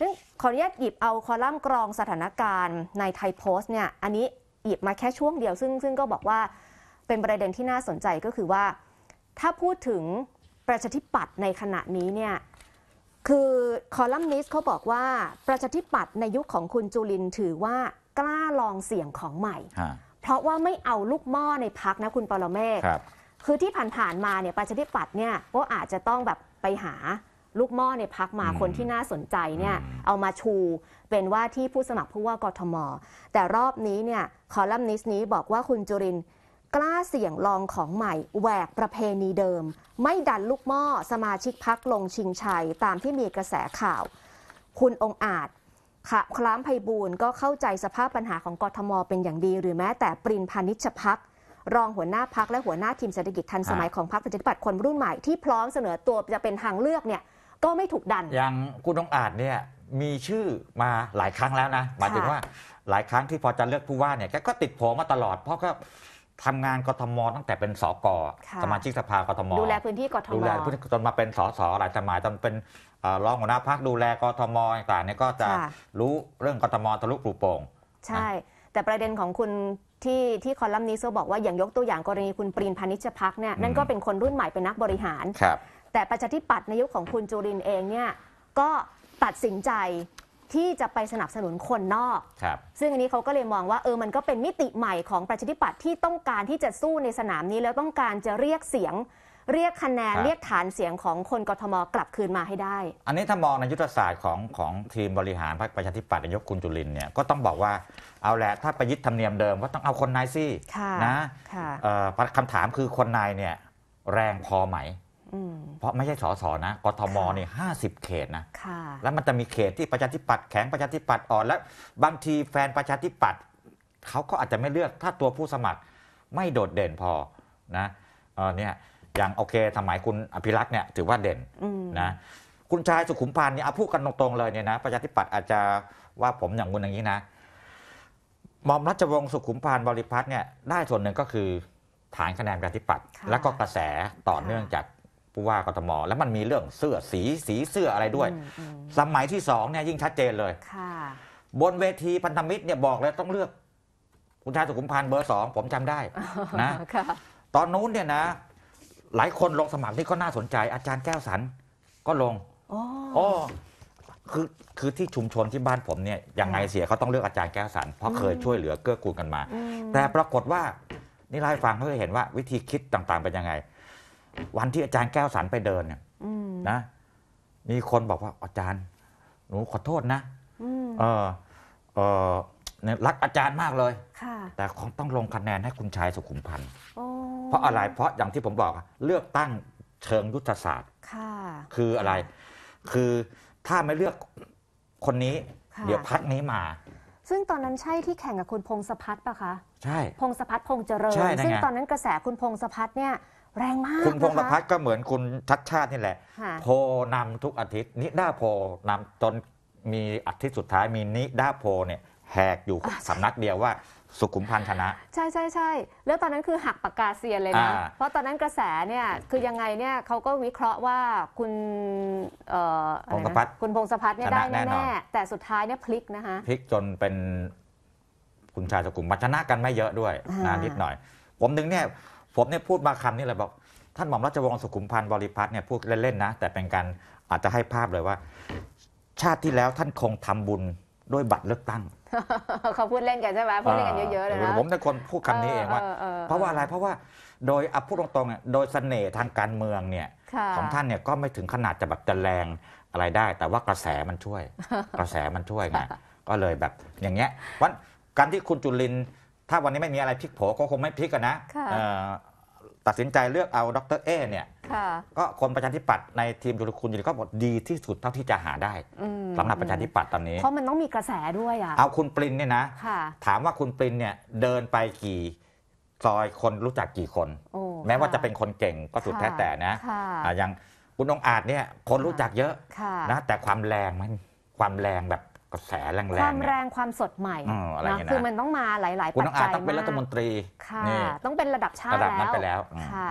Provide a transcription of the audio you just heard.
นั้นขออนุญาตหยิบเอาคอลัมน์กรองสถานการณ์ ในไทยโพสต์เนี่ยอันนี้หยิบมาแค่ช่วงเดียวซึ่งซึ่งก็บอกว่าเป็นประเด็นที่น่าสนใจก็คือว่า ถ้าพูดถึงประชาธิปัตย์ในขณะนี้เนี่ยคือคอลัมนิสต์เขาบอกว่าประชาธิปัตย์ในยุคของคุณจุลินถือว่ากล้าลองเสี่ยงของใหม่เพราะว่าไม่เอาลูกม่อในพักนะคุณปรเมคคือที่ผ่านๆมาเนี่ยประชาธิปัตย์เนี่ยก็อาจจะต้องแบบไปหาลูกหม้อในพักมาคนที่น่าสนใจเนี่ย เอามาชูเป็นว่าที่ผู้สมัครผู้ว่ากทม แต่รอบนี้เนี่ย คอลัมนิสต์นี้บอกว่าคุณจุรินกล้าเสี่ยงลองของใหม่ แหวกประเพณีเดิม ไม่ดันลูกหม้อสมาชิกพักลงชิงชัยตามที่มีกระแสข่าว คุณองอาจค่ะคล้ามไพบูลก็เข้าใจสภาพปัญหาของกทมเป็นอย่างดี หรือแม้แต่ปรินพานิชพักรองหัวหน้าพักและหัวหน้าทีมเศรษฐกิจทันสมัยของพักประชาธิปัตย์คนรุ่นใหม่ที่พร้อมเสนอตัวจะเป็นทางเลือกเนี่ยก็ไม่ถูกดัน อย่าง คุณองอาจเนี่ยมีชื่อมาหลายครั้งแล้วนะหมายถึงว่าหลายครั้งที่พอจะเลือกผู้ว่าเนี่ยแกก็ติดโผมาตลอด เพราะก็ทำงานกทมตั้งแต่เป็นสกสมาชิกสภากทมดูแลพื้นที่กทมดูแลพื้นที่จนมาเป็นสสหลายสมัยจนเป็นรองหัวหน้าพักดูแลกทมต่างๆเนี่ยก็จะรู้เรื่องกทมทะลุปลูโป่ง ใช่แต่ประเด็นของคุณที่ที่คอลัมนิสต์บอกว่าอย่างยกตัวอย่างกรณีคุณปรีนพานิชพักเนี่ยนั่นก็เป็นคนรุ่นใหม่เป็นนักบริหารครับแต่ประชาธิปัตย์ในยุคของคุณจุรินเองเนี่ยก็ตัดสินใจที่จะไปสนับสนุนคนนอกครับ ซึ่งอันนี้เขาก็เลยมองว่าเออมันก็เป็นมิติใหม่ของประชาธิปัตย์ที่ต้องการที่จะสู้ในสนามนี้แล้วต้องการจะเรียกเสียงเรียกคะแนนเรียกฐานเสียงของคนกทมกลับคืนมาให้ได้ อันนี้ถ้ามองในยุทธศาสตร์ของของทีมบริหารพรรคประชาธิปัตย์นายกคุณจุลินเนี่ยก็ต้องบอกว่าเอาแหละ ถ้าไปยึดธรรมเนียมเดิมก็ต้องเอาคนายสิค่ะนะ ค่ะคำถามคือคนนายเนี่ยแรงพอไหมเพราะไม่ใช่สอสอนะ กทมเนี่ยห้าสิบเขตนะแล้วมันจะมีเขตที่ประชาธิปัตย์แข็งประชาธิปัตย์อ่อน แล้วบางทีแฟนประชาธิปัตย์เขาก็อาจจะไม่เลือก ถ้าตัวผู้สมัครไม่โดดเด่นพอนะเออเนี่ย อย่างโอเคสมัยคุณอภิรักษ์เนี่ยถือว่าเด่นนะ คุณชายสุขุมพันธ์เนี่ยเอาพูดกันตรงๆเลยเนี่ยนะประชาธิปัตย์อาจจะว่าผมอย่างคุณอย่างนี้นะ มอมรัชวงศ์สุขุมพันธ์บริพัตรเนี่ยได้ส่วนหนึ่งก็คือฐานคะแนนประชาธิปัตย์และก็กระแสต่อเนื่องจากผู้ว่ากทมแล้วมันมีเรื่องเสื้อสีสีเสื้ออะไรด้วย สมัยที่สองเนี่ยยิ่งชัดเจนเลย บนเวทีพันธมิตรเนี่ยบอกเลยต้องเลือก คุณชายสุขุมพันธ์เบอร์สองผมจำได้นะตอนนู้นเนี่ยนะ หลายคนลงสมัครนี่ก็น่าสนใจอาจารย์แก้วสันก็ลงอ๋อคือคือที่ชุมชนที่บ้านผมเนี่ยยังไงเสียเขาต้องเลือกอาจารย์แก้วสัน เพราะเคยช่วยเหลือเกื้อกูลกันมา แต่ปรากฏว่านี่ไล่ฟังเขาจะเห็นว่าวิธีคิดต่างๆเป็นยังไงวันที่อาจารย์แก้วสันไปเดินเนี่ยนะมีคนบอกว่าอาจารย์ หนูขอโทษนะเออเออรักอาจารย์มากเลยแต่คงต้องลงคะแนนให้คุณชายสุขุมพันธ์เพราะอะไรเพราะอย่างที่ผมบอก เลือกตั้งเชิงยุทธศาสตร์ คืออะไร คือถ้าไม่เลือกคนนี้ เดี๋ยวพักนี้มา ซึ่งตอนนั้นใช่ที่แข่งกับคุณพงสพัฒน์ปะคะ ใช่ พงสพัฒน์พงษ์เจริญ ซึ่งตอนนั้นกระแสคุณพงสพัฒน์เนี่ยแรงมากคุณพงษ์พัฒน์ก็เหมือนคุณชัดชาตินี่แหละโพนำทุกอาทิตย์ นิด้าโพนำจนมีอาทิตย์สุดท้าย มีนิด้าโพเนี่ยแหกอยู่สำนักเดียวว่า สุขุมพันธ์ชนะ ใช่ใช่ใช่แล้วตอนนั้นคือหักปากกาเซียนเลยนะเพราะตอนนั้นกระแสเนี่ยคือยังไงเนี่ยเขาก็วิเคราะห์ว่าคุณพงศพัฒน์คุณพงศพัฒน์เนี่ยได้แน่แต่สุดท้ายเนี่ยพลิกนะคะพลิกจนเป็นคุณชายสุขุมพันธ์ชนะกันไม่เยอะด้วยนานนิดหน่อย ผมนึงเนี่ยผมเนี่ยพูดมาคำนี้เลยบอก ท่านหม่อมราชวงศ์สุขุมพันธ์บริพัตรเนี่ยพูดเล่น ๆ นะ แต่เป็นการอาจจะให้ภาพเลยว่า ชาติที่แล้วท่านคงทำบุญ ด้วยบัตรเลือกตั้ง เขาพูดเล่นกันใช่ไหมพูดเล่นกันเยอะๆเลยนะ ผมเป็นคนพูดคานี้เองว่า เพราะว่าอะไรเพราะว่าโดยอพูดตรงๆโดยเสน่ห์ทางการเมืองเนี่ยของท่านเนี่ยก็ไม่ถึงขนาดจะแบบจะแรงอะไรได้ แต่ว่ากระแสมันช่วยกระแสมันช่วยไงก็เลยแบบอย่างเงี้ยวันการที่คุณจุลินถ้าวันนี้ไม่มีอะไรพลิกโผก็คงไม่พลิกกันนะะตัดสินใจเลือกเอาดรเอเนี่ยก็คนประชาธิปัตย์ในทีมจุลคุณอยู่ก็บอดีที่สุดเท่าที่จะหาได้ สำสำหรับประชาธิปัตย์ตอนนี้ เพราะมันต้องมีกระแสด้วยอ่ะเอาคุณปรินเนี่ยนะะถามว่าคุณปรินเนี่ยเดินไปกี่ ซอยคนรู้จักกี่คน แม้ว่าจะเป็นคนเก่งก็สุดแท้แต่นะะอย่างคุณองอาจเนี่ยคนรู้จักเยอะะนะแต่ความแรงมันความแรงแบบกระแสแรงๆ ความแรงความสดใหม่นะคือมันต้องมาหลาย ๆ ปัจจัยร์ต้องเป็นรัฐมนตรี ค่ะนี่ต้องเป็นระดับชาระติดับนั้นไปแล้ว ค่ะ